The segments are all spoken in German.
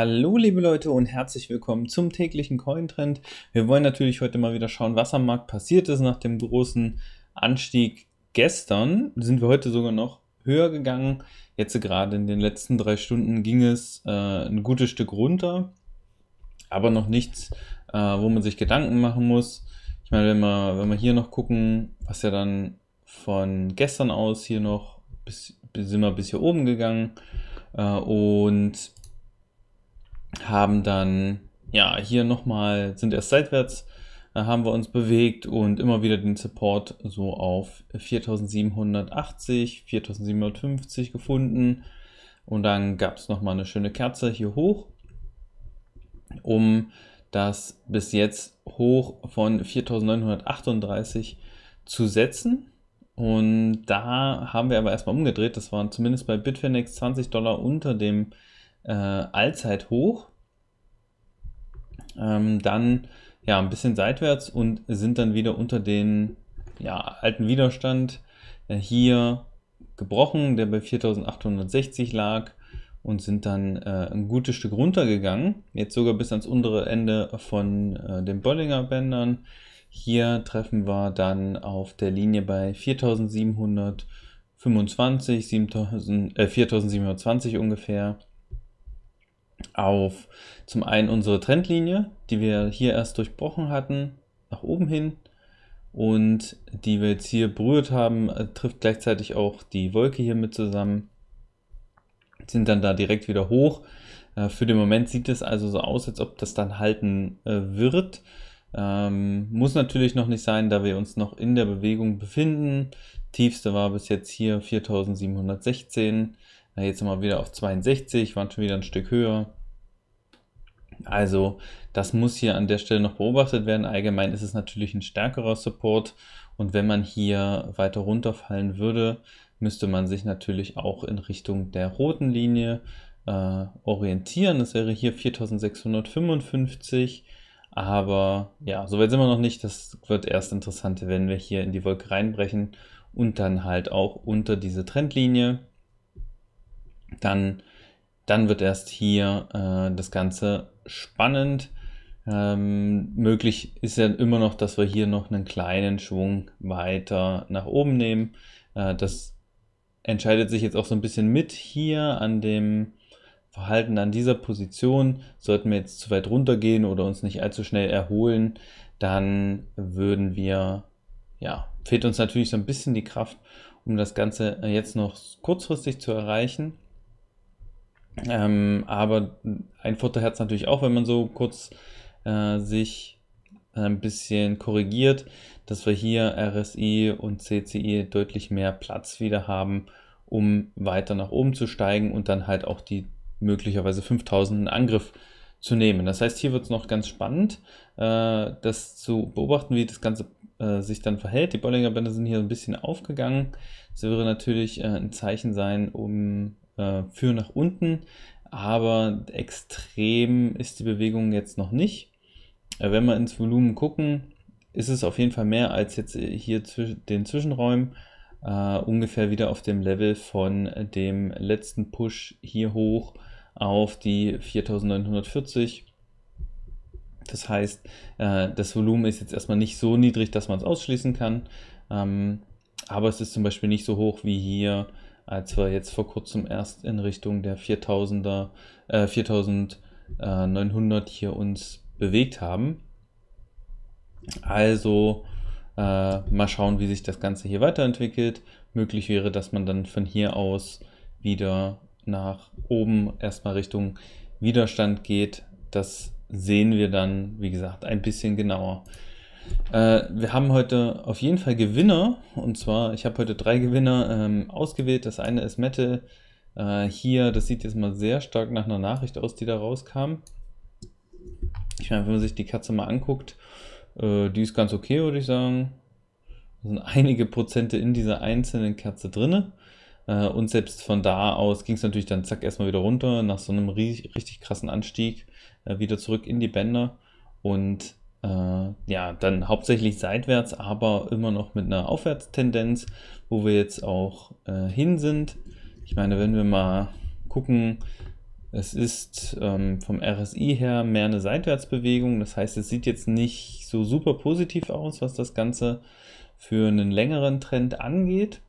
Hallo liebe Leute und herzlich willkommen zum täglichen Cointrend. Wir wollen natürlich heute mal wieder schauen, was am Markt passiert ist nach dem großen Anstieg gestern. Sind wir heute sogar noch höher gegangen. Jetzt gerade in den letzten drei Stunden ging es äh, ein gutes Stück runter, aber noch nichts, äh, wo man sich Gedanken machen muss. Ich meine, wenn wir, wenn wir hier noch gucken, was ja dann von gestern aus hier noch bis, sind wir bis hier oben gegangen. Äh, und haben dann, ja, hier nochmal, sind erst seitwärts, äh, haben wir uns bewegt und immer wieder den Support so auf 4780, 4750 gefunden. Und dann gab es nochmal eine schöne Kerze hier hoch, um das bis jetzt hoch von 4938 zu setzen. Und da haben wir aber erstmal umgedreht. Das waren zumindest bei Bitfinex 20 Dollar unter dem äh, Allzeithoch. Ähm, dann ja ein bisschen seitwärts und sind dann wieder unter den ja, alten Widerstand äh, hier gebrochen, der bei 4860 lag und sind dann äh, ein gutes Stück runtergegangen, jetzt sogar bis ans untere Ende von äh, den Bollinger Bändern. Hier treffen wir dann auf der Linie bei 4725, 4720 äh, ungefähr auf zum einen unsere Trendlinie, die wir hier erst durchbrochen hatten, nach oben hin und die wir jetzt hier berührt haben, äh, trifft gleichzeitig auch die Wolke hier mit zusammen, sind dann da direkt wieder hoch. Äh, für den Moment sieht es also so aus, als ob das dann halten äh, wird. Ähm, muss natürlich noch nicht sein, da wir uns noch in der Bewegung befinden. Tiefste war bis jetzt hier 4716. Jetzt sind wir wieder auf 62, waren schon wieder ein Stück höher. Also das muss hier an der Stelle noch beobachtet werden. Allgemein ist es natürlich ein stärkerer Support und wenn man hier weiter runterfallen würde, müsste man sich natürlich auch in Richtung der roten Linie äh, orientieren. Das wäre hier 4655. Aber ja, soweit sind wir noch nicht. Das wird erst interessant, wenn wir hier in die Wolke reinbrechen und dann halt auch unter diese Trendlinie. Dann dann wird erst hier äh, das Ganze spannend. Ähm, möglich ist ja immer noch, dass wir hier noch einen kleinen Schwung weiter nach oben nehmen. Äh, das entscheidet sich jetzt auch so ein bisschen mit hier an dem Verhalten an dieser Position. Sollten wir jetzt zu weit runter gehen oder uns nicht allzu schnell erholen, dann würden wir, ja, fehlt uns natürlich so ein bisschen die Kraft, um das Ganze äh, jetzt noch kurzfristig zu erreichen. Ähm, aber ein Vorteil hat es natürlich auch, wenn man so kurz äh, sich ein bisschen korrigiert, dass wir hier RSI und CCI deutlich mehr Platz wieder haben, um weiter nach oben zu steigen und dann halt auch die möglicherweise 5000 in Angriff zu nehmen. Das heißt, hier wird es noch ganz spannend, äh, das zu beobachten, wie das Ganze äh, sich dann verhält. Die Bollinger Bänder sind hier ein bisschen aufgegangen. Das wäre natürlich äh, ein Zeichen sein, um äh, für nach unten, aber extrem ist die Bewegung jetzt noch nicht. Äh, wenn wir ins Volumen gucken, ist es auf jeden Fall mehr als jetzt äh, hier zwisch den Zwischenräumen. Uh, ungefähr wieder auf dem Level von dem letzten Push hier hoch auf die 4940. Das heißt, uh, das Volumen ist jetzt erstmal nicht so niedrig, dass man es ausschließen kann, um, ähm, aber es ist zum Beispiel nicht so hoch wie hier als wir jetzt vor kurzem erst in Richtung der 4000er, äh, 4900 hier uns bewegt haben. Also äh, mal schauen, wie sich das Ganze hier weiterentwickelt. Möglich wäre, dass man dann von hier aus wieder nach oben erstmal Richtung Widerstand geht. Das sehen wir dann, wie gesagt, ein bisschen genauer. Äh, wir haben heute auf jeden Fall Gewinner. Und zwar, ich habe heute drei Gewinner ähm, ausgewählt. Das eine ist Metal. Äh, hier, das sieht jetzt mal sehr stark nach einer Nachricht aus, die da rauskam. Ich meine, wenn man sich die Katze mal anguckt, äh, die ist ganz okay, würde ich sagen. Da sind einige Prozente in dieser einzelnen Katze drinne. Äh, und selbst von da aus ging es natürlich dann zack erstmal wieder runter, nach so einem richtig, richtig krassen Anstieg, äh, wieder zurück in die Bänder. Und äh, ja, dann hauptsächlich seitwärts, aber immer noch mit einer Aufwärtstendenz, wo wir jetzt auch äh, hin sind. Ich meine, wenn wir mal gucken, es ist ähm, vom RSI her mehr eine Seitwärtsbewegung. Das heißt, es sieht jetzt nicht so super positiv aus, was das Ganze für einen längeren Trend angeht.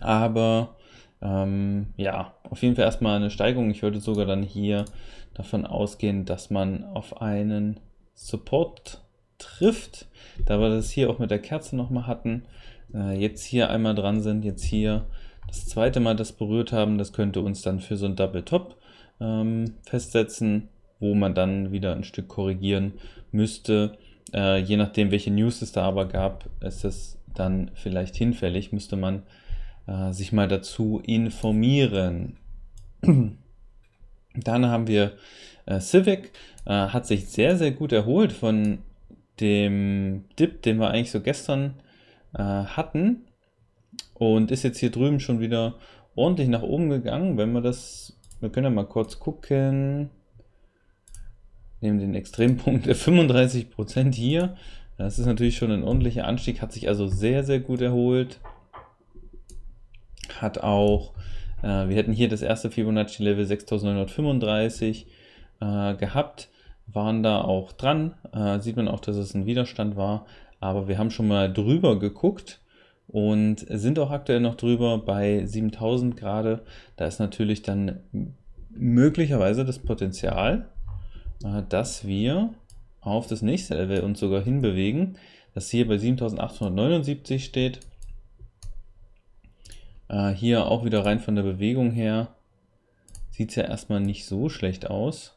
Aber ähm, ja, auf jeden Fall erstmal eine Steigung. Ich würde sogar dann hier davon ausgehen, dass man auf einen Support trifft. Da wir das hier auch mit der Kerze nochmal hatten, äh, jetzt hier einmal dran sind, jetzt hier das zweite Mal das berührt haben, das könnte uns dann für so ein Double Top ähm, festsetzen, wo man dann wieder ein Stück korrigieren müsste. Äh, je nachdem, welche News es da aber gab, ist es dann vielleicht hinfällig, müsste man äh, sich mal dazu informieren. Dann haben wir äh, Civic, äh, hat sich sehr, sehr gut erholt von dem Dip, den wir eigentlich so gestern äh, hatten. Und ist jetzt hier drüben schon wieder ordentlich nach oben gegangen. Wenn wir das, wir können ja mal kurz gucken. Nehmen den Extrempunkt der 35% hier. Das ist natürlich schon ein ordentlicher Anstieg, hat sich also sehr, sehr gut erholt. Hat auch äh, wir hätten hier das erste Fibonacci-Level 6935 äh, gehabt, waren da auch dran. Äh, sieht man auch, dass es ein Widerstand war. Aber wir haben schon mal drüber geguckt und sind auch aktuell noch drüber bei 7000 gerade. Da ist natürlich dann möglicherweise das Potenzial, äh, dass wir auf das nächste Level uns sogar hinbewegen, das hier bei 7879 steht äh, hier auch wieder rein von der Bewegung her sieht es ja erstmal nicht so schlecht aus.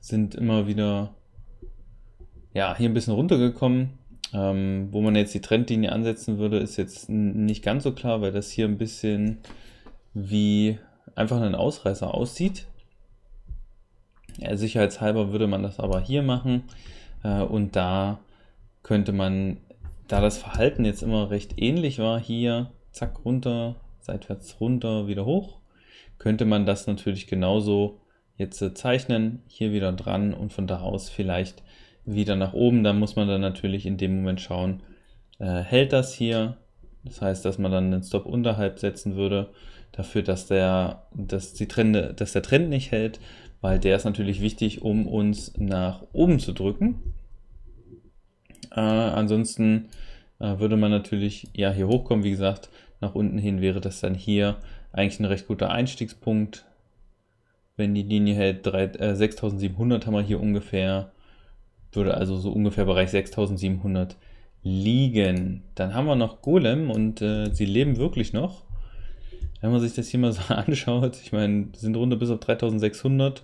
Sind immer wieder ja, hier ein bisschen runtergekommen. Ähm, wo man jetzt die Trendlinie ansetzen würde, ist jetzt nicht ganz so klar, weil das hier ein bisschen wie einfach ein Ausreißer aussieht. Ja, sicherheitshalber würde man das aber hier machen äh, und da könnte man da das Verhalten jetzt immer recht ähnlich war, hier zack runter, seitwärts runter, wieder hoch, könnte man das natürlich genauso jetzt äh, zeichnen, hier wieder dran und von da aus vielleicht wieder nach oben. Da muss man dann natürlich in dem Moment schauen, äh, hält das hier? Das heißt, dass man dann den Stop unterhalb setzen würde, dafür, dass der, dass die Trend, dass der Trend nicht hält, weil der ist natürlich wichtig, um uns nach oben zu drücken. Äh, ansonsten äh, würde man natürlich ja hier hochkommen, wie gesagt, nach unten hin wäre das dann hier eigentlich ein recht guter Einstiegspunkt. Wenn die Linie hält, 3, äh, 6700 haben wir hier ungefähr, würde also so ungefähr Bereich 6700 liegen. Dann haben wir noch Golem und äh, sie leben wirklich noch. Wenn man sich das hier mal so anschaut, ich meine, sind runter bis auf 3600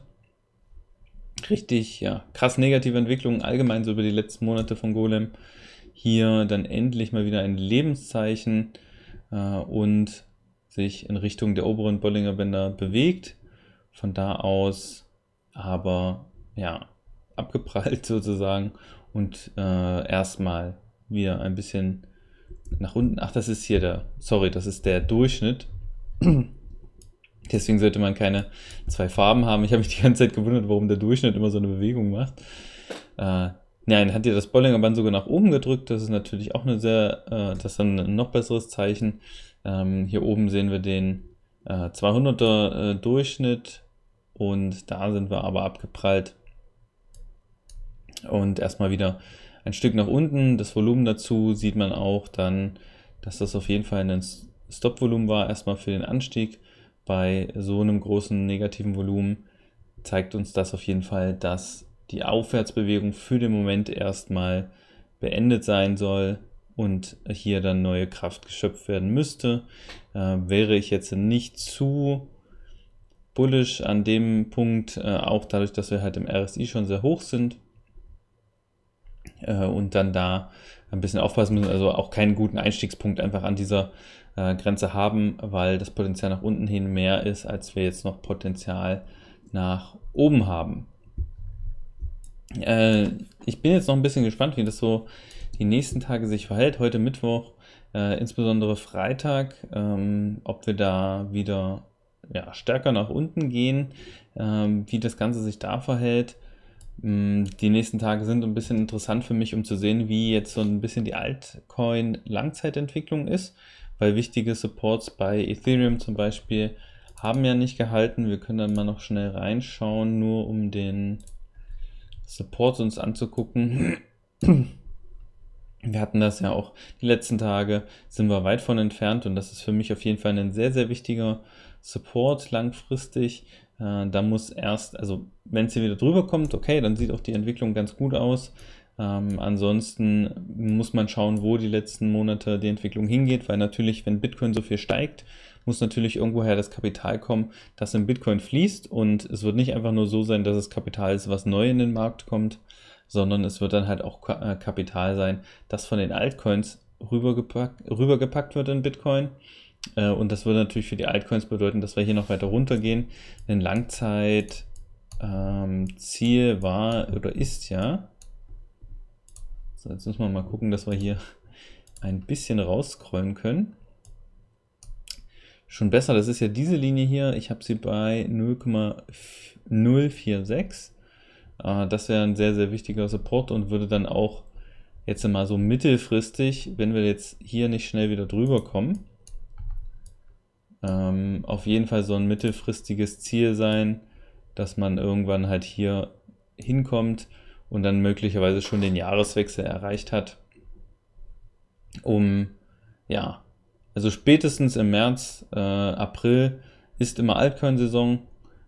richtig ja, krass negative Entwicklungen allgemein so über die letzten Monate von Golem. Hier dann endlich mal wieder ein Lebenszeichen äh, und sich in Richtung der oberen Bollinger Bänder bewegt. Von da aus aber ja, abgeprallt sozusagen und äh, erstmal wieder ein bisschen nach unten. Ach, das ist hier der, sorry, das ist der Durchschnitt. Deswegen sollte man keine zwei Farben haben. Ich habe mich die ganze Zeit gewundert, warum der Durchschnitt immer so eine Bewegung macht. Äh, nein, hat ihr das Bollinger Band sogar nach oben gedrückt. Das ist natürlich auch eine sehr, äh, das ist dann ein noch besseres Zeichen. Ähm, hier oben sehen wir den äh, 200er äh, Durchschnitt und da sind wir aber abgeprallt. Und erstmal wieder ein Stück nach unten. Das Volumen dazu sieht man auch dann, dass das auf jeden Fall ein Stop-Volumen war, erstmal für den Anstieg bei so einem großen negativen Volumen zeigt uns das auf jeden Fall, dass die Aufwärtsbewegung für den Moment erstmal beendet sein soll und hier dann neue Kraft geschöpft werden müsste. Äh, wäre ich jetzt nicht zu bullish an dem Punkt, äh, auch dadurch, dass wir halt im RSI schon sehr hoch sind äh, und dann da ein bisschen aufpassen müssen, also auch keinen guten Einstiegspunkt einfach an dieser äh, Grenze haben, weil das Potenzial nach unten hin mehr ist, als wir jetzt noch Potenzial nach oben haben. Äh, ich bin jetzt noch ein bisschen gespannt, wie das so die nächsten Tage sich verhält. Heute Mittwoch, äh, insbesondere Freitag, ähm, ob wir da wieder ja, stärker nach unten gehen, ähm, wie das Ganze sich da verhält. Mm, die nächsten Tage sind ein bisschen interessant für mich, um zu sehen, wie jetzt so ein bisschen die Altcoin-Langzeitentwicklung ist weil wichtige Supports bei Ethereum zum Beispiel haben ja nicht gehalten. Wir können dann mal noch schnell reinschauen, nur um den Support uns anzugucken. Wir hatten das ja auch die letzten Tage, sind wir weit von entfernt und das ist für mich auf jeden Fall ein sehr, sehr wichtiger Support langfristig. Äh, da muss erst, also wenn es hier wieder drüber kommt, okay, dann sieht auch die Entwicklung ganz gut aus. Ähm, ansonsten muss man schauen, wo die letzten Monate die Entwicklung hingeht, weil natürlich, wenn Bitcoin so viel steigt, muss natürlich irgendwoher das Kapital kommen, das in Bitcoin fließt. Und es wird nicht einfach nur so sein, dass es Kapital ist, was neu in den Markt kommt, sondern es wird dann halt auch äh, Kapital sein, das von den Altcoins rübergepackt, rübergepackt wird in Bitcoin. Äh, und das würde natürlich für die Altcoins bedeuten, dass wir hier noch weiter runtergehen. Denn Langzeitziel ähm, war oder ist ja, so, jetzt müssen wir mal gucken, dass wir hier ein bisschen rausscrollen können. Schon besser, das ist ja diese Linie hier. Ich habe sie bei 0,046. Ah, das wäre ein sehr, sehr wichtiger Support und würde dann auch jetzt mal so mittelfristig, wenn wir jetzt hier nicht schnell wieder drüber kommen, ähm, auf jeden Fall so ein mittelfristiges Ziel sein, dass man irgendwann halt hier hinkommt und dann möglicherweise schon den Jahreswechsel erreicht hat, um, ja, also spätestens im März, äh, April ist immer Altkörn-Saison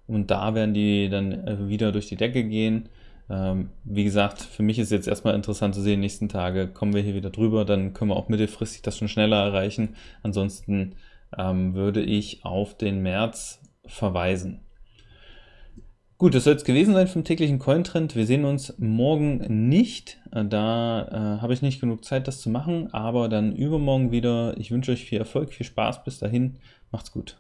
und da werden die dann äh, wieder durch die Decke gehen. Ähm, wie gesagt, für mich ist jetzt erstmal interessant zu sehen, nächsten Tage kommen wir hier wieder drüber, dann können wir auch mittelfristig das schon schneller erreichen. Ansonsten ähm, würde ich auf den März verweisen. Gut, das soll es gewesen sein vom täglichen Cointrend. Wir sehen uns morgen nicht. Äh, da äh, habe ich nicht genug Zeit, das zu machen, aber dann übermorgen wieder. Ich wünsche euch viel Erfolg, viel Spaß. Bis dahin, macht's gut.